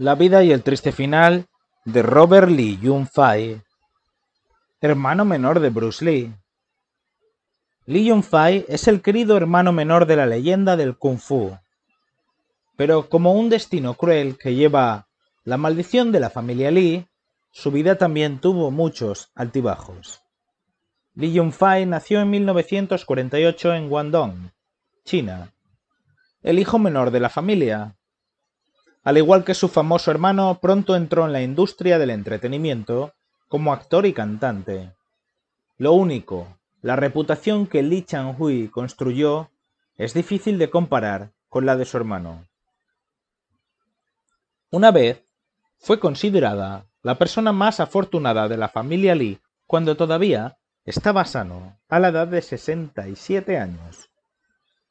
La vida y el triste final de Robert Lee Jung-Fai, hermano menor de Bruce Lee. Lee Jung-Fai es el querido hermano menor de la leyenda del Kung Fu. Pero como un destino cruel que lleva la maldición de la familia Lee, su vida también tuvo muchos altibajos. Lee Li fai nació en 1948 en Guangdong, China. El hijo menor de la familia, al igual que su famoso hermano, pronto entró en la industria del entretenimiento como actor y cantante. Lo único, la reputación que Li Changhui construyó es difícil de comparar con la de su hermano. Una vez, fue considerada la persona más afortunada de la familia Li cuando todavía estaba sano a la edad de 67 años.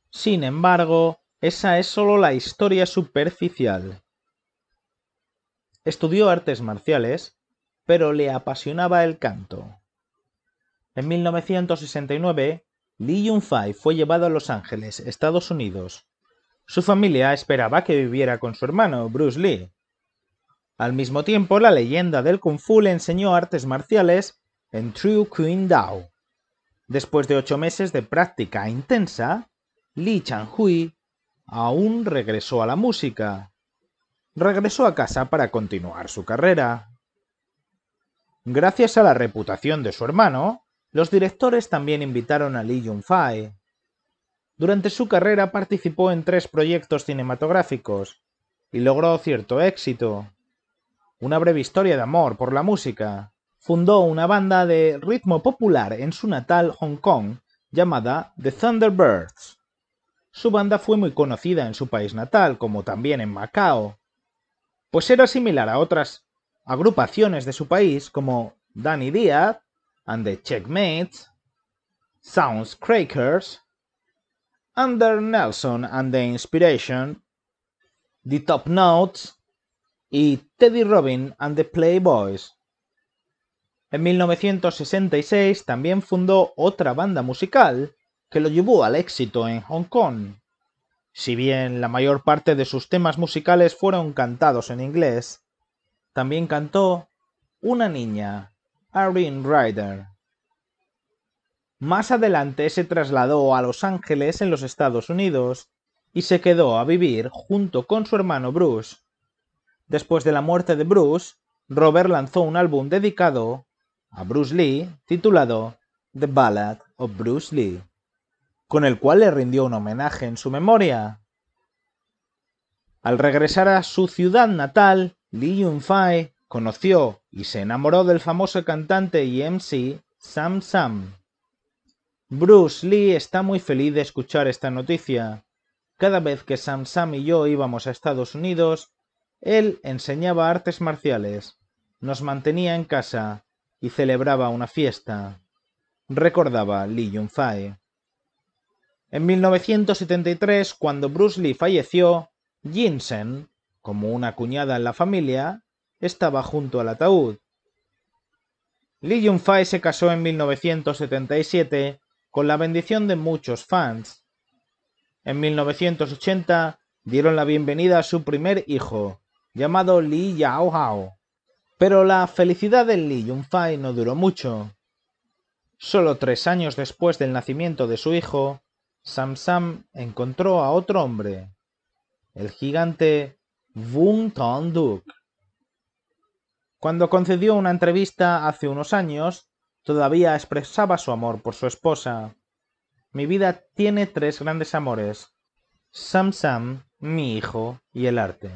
Sin embargo, esa es solo la historia superficial. Estudió artes marciales, pero le apasionaba el canto. En 1969, Lee Yun-fai fue llevado a Los Ángeles, Estados Unidos. Su familia esperaba que viviera con su hermano, Bruce Lee. Al mismo tiempo, la leyenda del Kung Fu le enseñó artes marciales en True Queen Dao. Después de ocho meses de práctica intensa, Lee Chang-hui aún regresó a la música. Regresó a casa para continuar su carrera. Gracias a la reputación de su hermano, los directores también invitaron a Lee jung Durante su carrera participó en tres proyectos cinematográficos y logró cierto éxito. Una breve historia de amor por la música. Fundó una banda de ritmo popular en su natal Hong Kong llamada The Thunderbirds su banda fue muy conocida en su país natal, como también en Macao, pues era similar a otras agrupaciones de su país como Danny Díaz and the Checkmates, Sounds Crackers, Under Nelson and the Inspiration, The Top Notes y Teddy Robin and the Playboys. En 1966 también fundó otra banda musical que lo llevó al éxito en Hong Kong. Si bien la mayor parte de sus temas musicales fueron cantados en inglés, también cantó Una niña, Irene Ryder. Más adelante se trasladó a Los Ángeles en los Estados Unidos y se quedó a vivir junto con su hermano Bruce. Después de la muerte de Bruce, Robert lanzó un álbum dedicado a Bruce Lee titulado The Ballad of Bruce Lee con el cual le rindió un homenaje en su memoria. Al regresar a su ciudad natal, Lee yun fai conoció y se enamoró del famoso cantante y MC Sam Sam. Bruce Lee está muy feliz de escuchar esta noticia. Cada vez que Sam Sam y yo íbamos a Estados Unidos, él enseñaba artes marciales, nos mantenía en casa y celebraba una fiesta. Recordaba Lee yun en 1973, cuando Bruce Lee falleció, Sen, como una cuñada en la familia, estaba junto al ataúd. Lee jung fai se casó en 1977 con la bendición de muchos fans. En 1980 dieron la bienvenida a su primer hijo, llamado Lee Yao Hao. Pero la felicidad de Lee jung fai no duró mucho. Solo tres años después del nacimiento de su hijo, Sam-Sam encontró a otro hombre, el gigante Wung Tong Duk. Cuando concedió una entrevista hace unos años, todavía expresaba su amor por su esposa. Mi vida tiene tres grandes amores: Sam-Sam, mi hijo y el arte.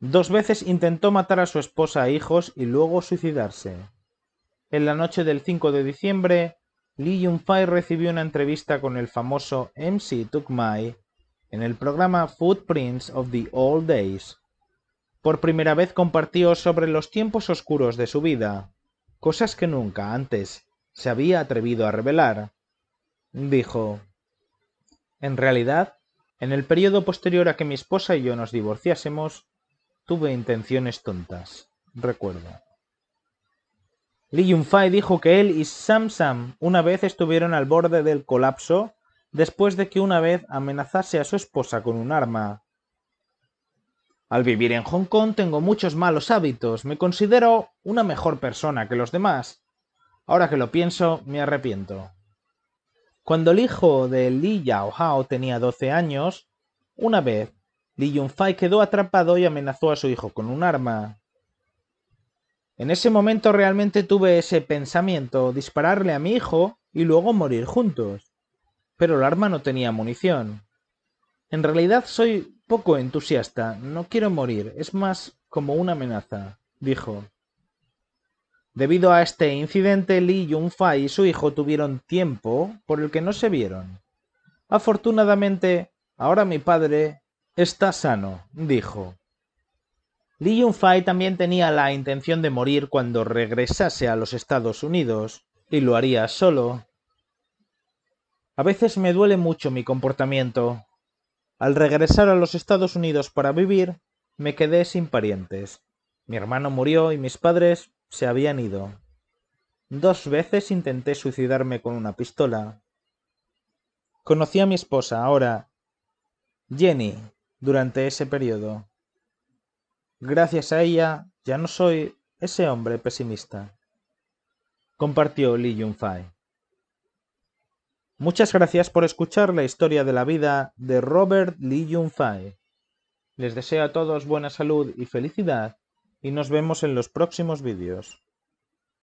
Dos veces intentó matar a su esposa e hijos y luego suicidarse. En la noche del 5 de diciembre Lee jung recibió una entrevista con el famoso MC Tukmai en el programa Footprints of the Old Days. Por primera vez compartió sobre los tiempos oscuros de su vida, cosas que nunca antes se había atrevido a revelar. Dijo, En realidad, en el periodo posterior a que mi esposa y yo nos divorciásemos, tuve intenciones tontas, recuerdo. Li Yunfei dijo que él y Sam-sam una vez estuvieron al borde del colapso después de que una vez amenazase a su esposa con un arma. Al vivir en Hong Kong tengo muchos malos hábitos, me considero una mejor persona que los demás. Ahora que lo pienso, me arrepiento. Cuando el hijo de Li Hao tenía 12 años, una vez Li Yunfei quedó atrapado y amenazó a su hijo con un arma. En ese momento realmente tuve ese pensamiento, dispararle a mi hijo y luego morir juntos. Pero el arma no tenía munición. En realidad soy poco entusiasta, no quiero morir, es más como una amenaza, dijo. Debido a este incidente, Li Fai y su hijo tuvieron tiempo por el que no se vieron. Afortunadamente, ahora mi padre está sano, dijo. Li Yunfei también tenía la intención de morir cuando regresase a los Estados Unidos, y lo haría solo. A veces me duele mucho mi comportamiento. Al regresar a los Estados Unidos para vivir, me quedé sin parientes. Mi hermano murió y mis padres se habían ido. Dos veces intenté suicidarme con una pistola. Conocí a mi esposa, ahora Jenny, durante ese periodo. Gracias a ella, ya no soy ese hombre pesimista. Compartió Li Yunfei. Muchas gracias por escuchar la historia de la vida de Robert Li Yunfei. Les deseo a todos buena salud y felicidad y nos vemos en los próximos vídeos.